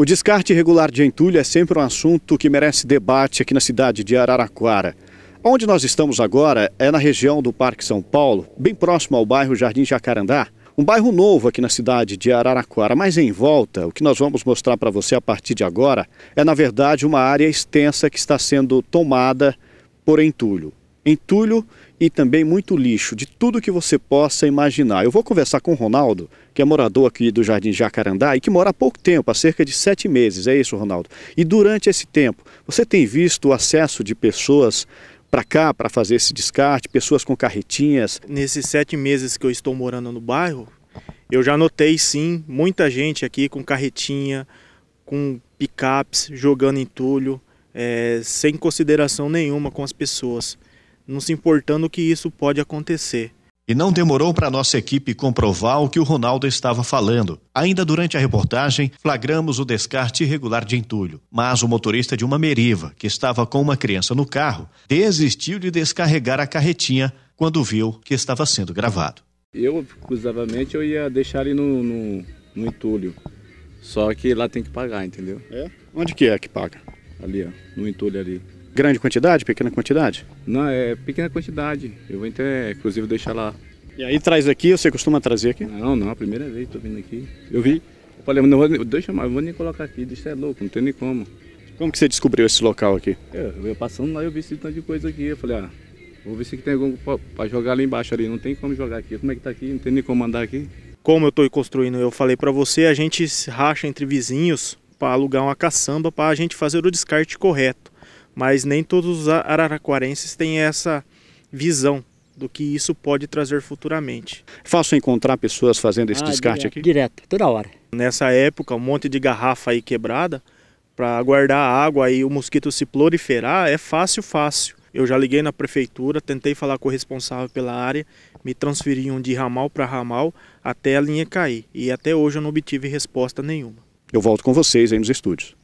O descarte irregular de entulho é sempre um assunto que merece debate aqui na cidade de Araraquara. Onde nós estamos agora é na região do Parque São Paulo, bem próximo ao bairro Jardim Jacarandá, um bairro novo aqui na cidade de Araraquara, mas em volta, o que nós vamos mostrar para você a partir de agora é, na verdade, uma área extensa que está sendo tomada por entulho entulho e também muito lixo, de tudo que você possa imaginar. Eu vou conversar com o Ronaldo, que é morador aqui do Jardim Jacarandá e que mora há pouco tempo, há cerca de sete meses, é isso, Ronaldo? E durante esse tempo, você tem visto o acesso de pessoas para cá para fazer esse descarte, pessoas com carretinhas? Nesses sete meses que eu estou morando no bairro, eu já notei sim muita gente aqui com carretinha, com picapes, jogando entulho, é, sem consideração nenhuma com as pessoas não se importando que isso pode acontecer. E não demorou para nossa equipe comprovar o que o Ronaldo estava falando. Ainda durante a reportagem, flagramos o descarte irregular de entulho, mas o motorista de uma meriva, que estava com uma criança no carro, desistiu de descarregar a carretinha quando viu que estava sendo gravado. Eu, curiosamente, eu ia deixar ele no, no, no entulho, só que lá tem que pagar, entendeu? É? Onde que é que paga? Ali, ó, no entulho ali. Grande quantidade, pequena quantidade? Não, é pequena quantidade. Eu vou até, inclusive, deixar lá. E aí traz aqui, você costuma trazer aqui? Não, não, a primeira vez que tô vindo aqui. Eu vi, eu falei, não vou, deixa mais, vou nem colocar aqui, isso é louco, não tem nem como. Como que você descobriu esse local aqui? Eu, eu passando lá, eu vi esse tanto de coisa aqui, eu falei, ah, vou ver se tem algum para jogar ali embaixo ali, não tem como jogar aqui, como é que tá aqui, não tem nem como andar aqui. Como eu estou construindo, eu falei para você, a gente racha entre vizinhos para alugar uma caçamba para a gente fazer o descarte correto mas nem todos os araraquarenses têm essa visão do que isso pode trazer futuramente. É fácil encontrar pessoas fazendo esse ah, descarte direto, aqui? Direto, toda hora. Nessa época, um monte de garrafa aí quebrada, para guardar água e o mosquito se proliferar, é fácil, fácil. Eu já liguei na prefeitura, tentei falar com o responsável pela área, me transferiam de ramal para ramal até a linha cair. E até hoje eu não obtive resposta nenhuma. Eu volto com vocês aí nos estúdios.